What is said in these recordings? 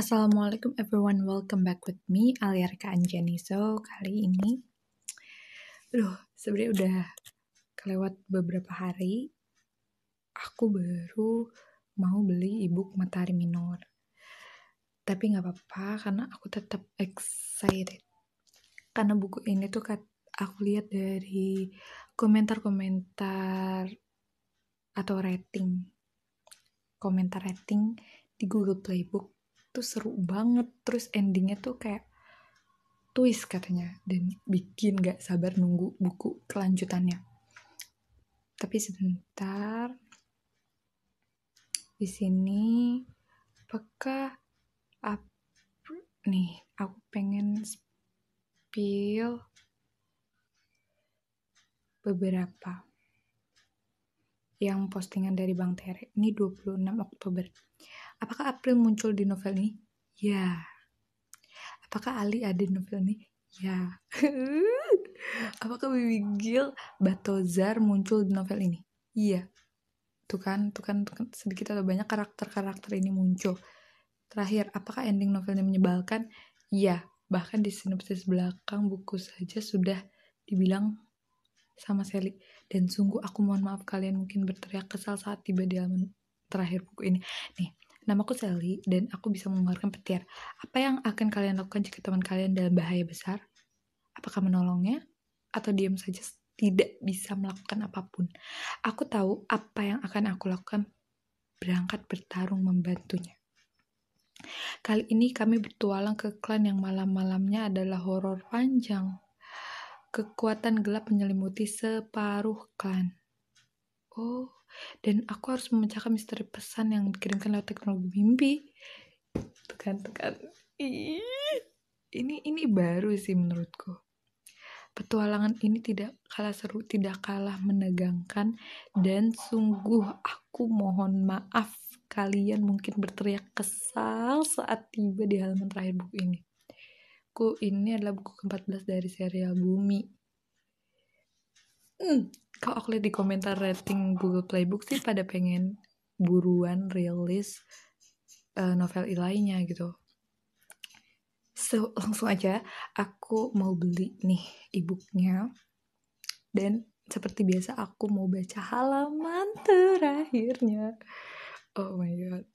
Assalamualaikum everyone, welcome back with me Aliar Anjani. So, kali ini Aduh, sebenarnya udah kelewat beberapa hari Aku baru mau beli ebook Matahari Minor tapi nggak apa-apa karena aku tetap excited karena buku ini tuh aku lihat dari komentar-komentar atau rating komentar rating di Google Playbook tuh seru banget terus endingnya tuh kayak twist katanya dan bikin gak sabar nunggu buku kelanjutannya tapi sebentar di sini apakah up nih aku pengen spill beberapa yang postingan dari Bang Tere ini 26 Oktober apakah April muncul di novel ini? ya apakah Ali ada di novel ini? ya apakah Bibi Wigil Batozar muncul di novel ini? iya tuh kan tuh kan, tuh kan sedikit atau banyak karakter-karakter ini muncul Terakhir, apakah ending novelnya menyebalkan? Iya, bahkan di sinopsis belakang buku saja sudah dibilang sama Sally. Dan sungguh aku mohon maaf kalian mungkin berteriak kesal saat tiba di halaman terakhir buku ini. Nih, namaku Sally dan aku bisa mengeluarkan petir. Apa yang akan kalian lakukan jika teman kalian dalam bahaya besar? Apakah menolongnya? Atau diam saja tidak bisa melakukan apapun? Aku tahu apa yang akan aku lakukan berangkat bertarung membantunya. Kali ini kami bertualang ke klan yang malam-malamnya adalah horor panjang. Kekuatan gelap menyelimuti separuh klan. Oh, dan aku harus memecahkan misteri pesan yang dikirimkan lewat teknologi mimpi. Tekan, tekan. Ih, ini ini baru sih menurutku. Petualangan ini tidak kalah seru, tidak kalah menegangkan, dan sungguh aku mohon maaf Kalian mungkin berteriak kesal saat tiba di halaman terakhir buku ini. Buku ini adalah buku ke-14 dari serial Bumi. Hmm, kalau aku lihat di komentar rating Google Playbook sih pada pengen buruan rilis uh, novel ilainya gitu. So, langsung aja aku mau beli nih e-booknya. Dan seperti biasa aku mau baca halaman terakhirnya oh my god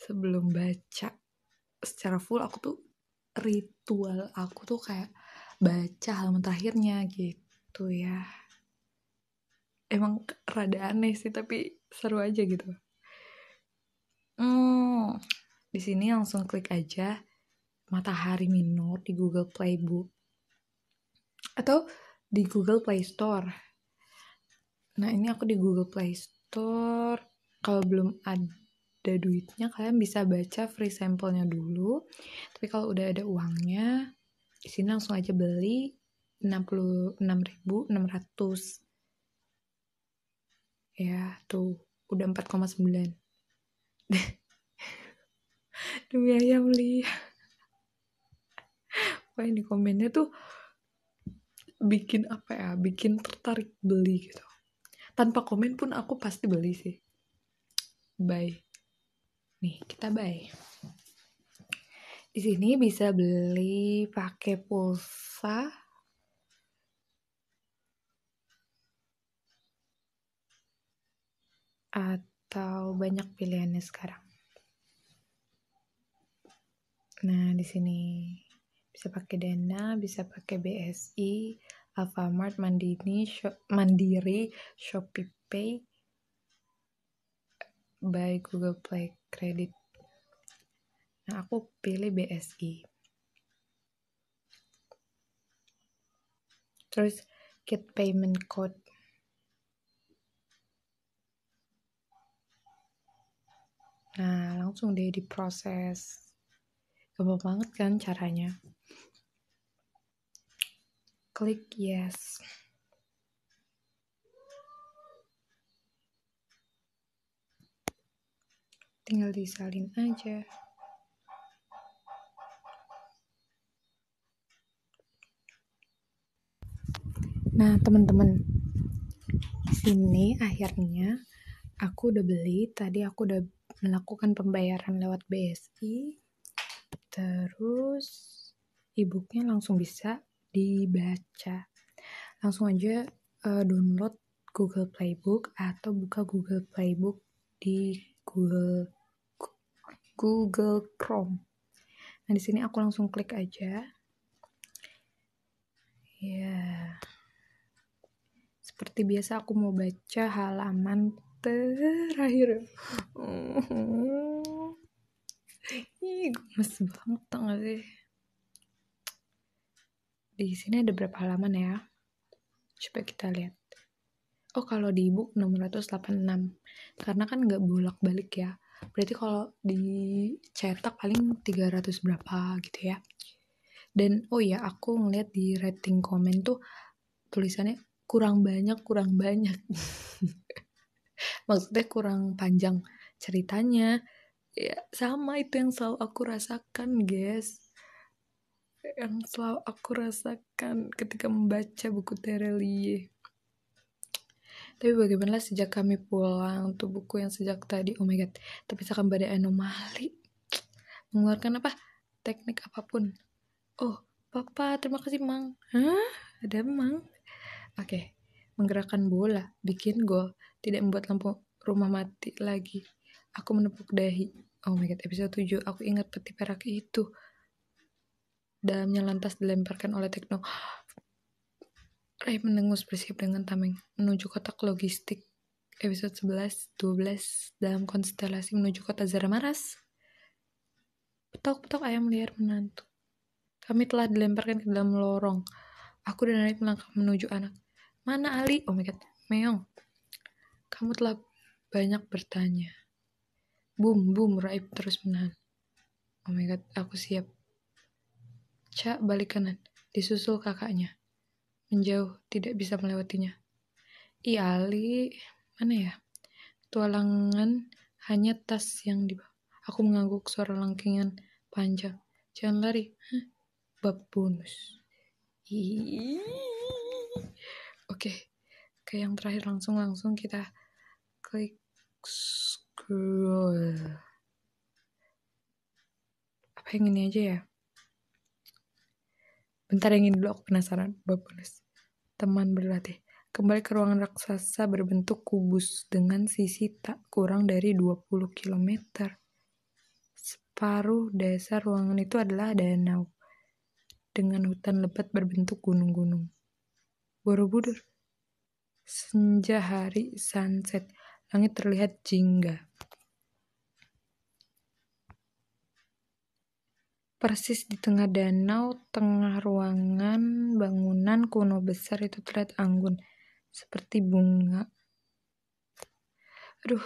sebelum baca secara full aku tuh ritual aku tuh kayak baca halaman terakhirnya gitu ya emang rada aneh sih tapi seru aja gitu hmm di sini langsung klik aja matahari minor di Google Play Book atau di Google Play Store nah ini aku di Google Play Store kalau belum ada duitnya kalian bisa baca free sample dulu tapi kalau udah ada uangnya di sini langsung aja beli 66.600 ya tuh udah 4,9 demi ayam li wah ini komennya tuh bikin apa ya bikin tertarik beli gitu tanpa komen pun aku pasti beli sih bye Nih, kita bye Di sini bisa beli pakai pulsa atau banyak pilihannya sekarang. Nah, di sini bisa pakai Dana, bisa pakai BSI, Alfamart, Mandiri, Shopee Pay, by Google Play Credit. Nah, aku pilih BSI. Terus get payment code. Nah, langsung deh diproses. Gampang banget kan caranya. Klik yes. tinggal disalin aja nah teman-teman sini akhirnya aku udah beli tadi aku udah melakukan pembayaran lewat BSI terus ebooknya langsung bisa dibaca langsung aja uh, download Google Playbook atau buka Google Playbook di Google Google Chrome. Nah, di sini aku langsung klik aja. Ya. Seperti biasa aku mau baca halaman terakhir. Ih, gemes banget tau gak sih? Di sini ada berapa halaman ya? Coba kita lihat. Oh, kalau di ebook 686. Karena kan nggak bolak-balik ya berarti kalau dicetak paling 300 berapa gitu ya dan oh ya aku ngeliat di rating komen tuh tulisannya kurang banyak kurang banyak maksudnya kurang panjang ceritanya ya sama itu yang selalu aku rasakan guys yang selalu aku rasakan ketika membaca buku Terelie tapi bagaimana sejak kami pulang untuk buku yang sejak tadi oh my god tapi terpisahkan badai anomali mengeluarkan apa teknik apapun oh papa terima kasih mang hah ada mang oke okay. menggerakkan bola bikin gol tidak membuat lampu rumah mati lagi aku menepuk dahi oh my god episode 7 aku ingat peti perak itu dalamnya lantas dilemparkan oleh tekno Ray mendengus bersiap dengan tameng menuju kotak logistik episode 11, 12 dalam konstelasi menuju kota Zaramaras. Petok-petok ayam liar menantu. Kami telah dilemparkan ke dalam lorong. Aku dan Raih melangkah menuju anak. Mana Ali? Oh my god. Meong. Kamu telah banyak bertanya. Boom, boom, Raib terus menahan. Oh my god, aku siap. Cak balik kanan, disusul kakaknya menjauh, tidak bisa melewatinya. Iya, I mana ya? Tualangan hanya tas yang di Aku mengangguk suara langkingan panjang. Jangan lari. Hah? Bab bonus. Oke, okay. ke yang terakhir langsung langsung kita klik scroll. Apa yang ini aja ya? Bentar yang ini dulu aku penasaran bab bonus teman berlatih. Kembali ke ruangan raksasa berbentuk kubus dengan sisi tak kurang dari 20 km. Separuh dasar ruangan itu adalah danau dengan hutan lebat berbentuk gunung-gunung. Borobudur. Senja hari sunset, langit terlihat jingga. Persis di tengah danau, tengah ruangan, bangunan kuno besar itu terlihat anggun, seperti bunga. Aduh,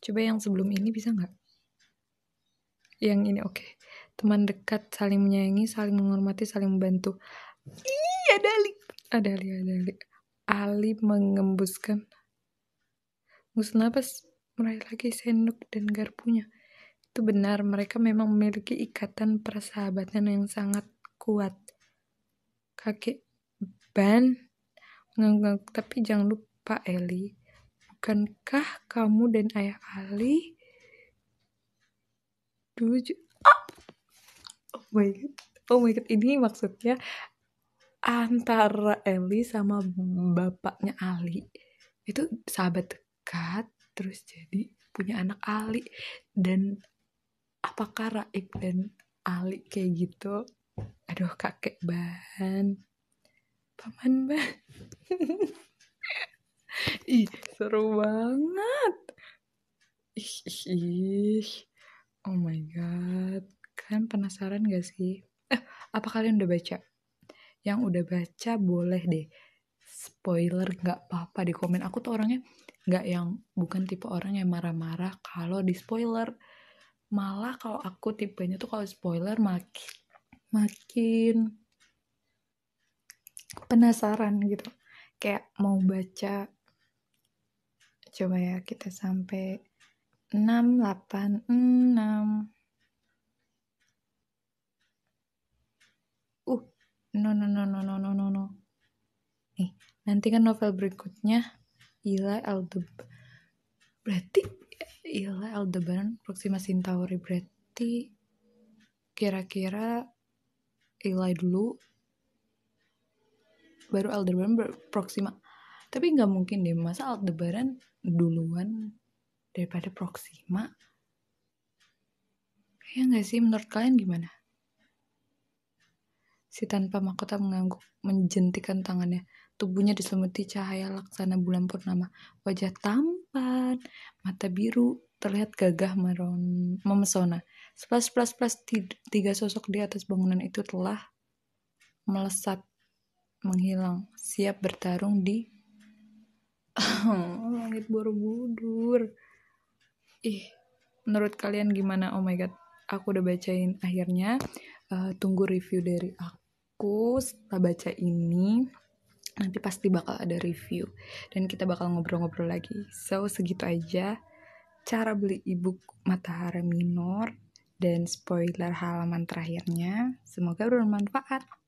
coba yang sebelum ini bisa nggak? Yang ini oke. Okay. Teman dekat, saling menyayangi, saling menghormati, saling membantu. Iya, Dali. Ada Ali, ada Ali. Ali mengembuskan. Musnah pas meraih lagi sendok dan garpunya. Itu benar, mereka memang memiliki ikatan persahabatan yang sangat kuat. Kakek Ban mengangguk, tapi jangan lupa Eli, bukankah kamu dan ayah Ali dulu oh! oh my god, oh my god, ini maksudnya antara Eli sama bapaknya Ali itu sahabat dekat terus jadi punya anak Ali dan apakah Raib dan Ali kayak gitu aduh kakek ban paman ban ih seru banget ih, ih, ih. oh my god kalian penasaran gak sih eh, apa kalian udah baca yang udah baca boleh deh spoiler nggak apa-apa di komen aku tuh orangnya nggak yang bukan tipe orang yang marah-marah kalau di spoiler malah kalau aku tipenya tuh kalau spoiler makin makin penasaran gitu kayak mau baca coba ya kita sampai 6 8 6 uh no no no no no no no no nih nanti kan novel berikutnya gila, Aldub berarti Iyalah Aldebaran Proxima Centauri berarti kira-kira Eli dulu baru Aldebaran Proxima tapi nggak mungkin deh masa Aldebaran duluan daripada Proxima ya nggak sih menurut kalian gimana si tanpa mahkota mengangguk menjentikan tangannya tubuhnya diselimuti cahaya laksana bulan purnama wajah tam tampan, mata biru, terlihat gagah meron, memesona. Plus plus plus tiga sosok di atas bangunan itu telah melesat menghilang, siap bertarung di langit langit Borobudur. Ih, menurut kalian gimana? Oh my god, aku udah bacain akhirnya. Uh, tunggu review dari aku setelah baca ini nanti pasti bakal ada review dan kita bakal ngobrol-ngobrol lagi. So segitu aja cara beli ebook Matahari Minor dan spoiler halaman terakhirnya. Semoga bermanfaat.